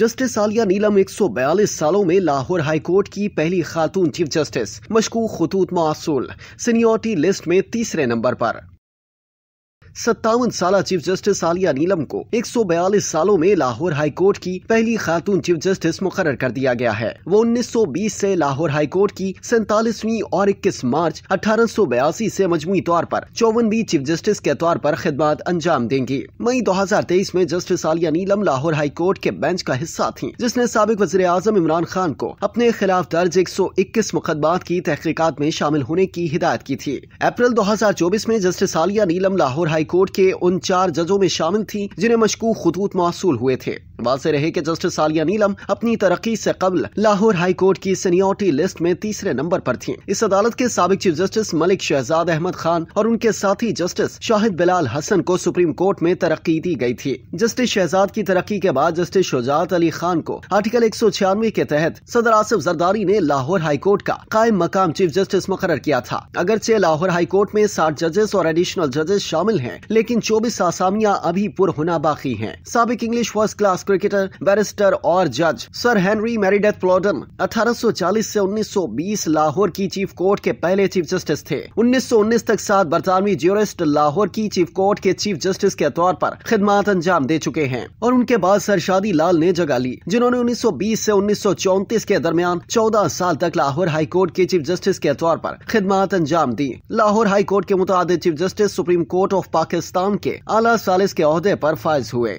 Justice Aalia नीलम 142 सालों में Lahore high court की पहली खातून चीफ जस्टिस मशकूक खतूत मासूल सीनियोरिटी लिस्ट में तीसरे नंबर पर सत्तावन साल चीफ जस्टिस आलिया नीलम को 142 सालों में लाहौर हाईकोर्ट की पहली खातून चीफ जस्टिस मुकर कर दिया गया है वो 1920 से लाहौर हाईकोर्ट की सैतालीसवीं और 21 मार्च अठारह से मजमू तौर पर चौवनवी चीफ जस्टिस के तौर पर खिदमत अंजाम देंगी मई 2023 में जस्टिस आलिया नीलम लाहौर हाईकोर्ट के बेंच का हिस्सा थी जिसने सबक वजी आजम इमरान खान को अपने खिलाफ दर्ज एक सौ इक्कीस मुकदमात की तहकीकत में शामिल होने की हिदायत की थी अप्रैल दो हजार चौबीस में justice Aalia Neelam Lahore high court के उन चार जजों में शामिल थी जिन्हें मशकूक खतूत मौसू हुए थे वाजे रहे कि जस्टिस सालिया नीलम अपनी तरक्की से कबल लाहौर हाई कोर्ट की सीनियोरिटी लिस्ट में तीसरे नंबर पर थीं। इस अदालत के सबक चीफ जस्टिस मलिक शहजाद अहमद खान और उनके साथी जस्टिस शाहिद बिलाल हसन को सुप्रीम कोर्ट में तरक्की दी गयी थी जस्टिस शहजाद की तरक्की के बाद जस्टिस शुजात अली खान को आर्टिकल एक सौ छियानवे के तहत सदर आसिफ जरदारी ने लाहौर हाई कोर्ट का कायम मकाम चीफ जस्टिस मुकर किया था अगरचे लाहौर हाई कोर्ट में साठ जजेस और एडिशनल जजेस शामिल है लेकिन चौबीस आसामियाँ अभी पुर होना बाकी है सबक English first class cricketer barrister और जज सर हेनरी मैरीडेथ प्लॉडन 1840 से 1920 लाहौर की चीफ कोर्ट के पहले चीफ जस्टिस थे 1919 तक सात बरतानवी ज्यूरिस्ट लाहौर की चीफ कोर्ट के चीफ जस्टिस के तौर पर खिदमात अंजाम दे चुके हैं और उनके बाद सर शादी लाल ने जगह ली जिन्होंने उन्नीस से 1934 के दरमियान चौदह साल तक लाहौर हाई कोर्ट के चीफ जस्टिस के तौर पर खिदमात अंजाम दी लाहौर हाई कोर्ट के मुताद chief justice supreme court of Pakistan के आला सालिस के अहदे पर फायज हुए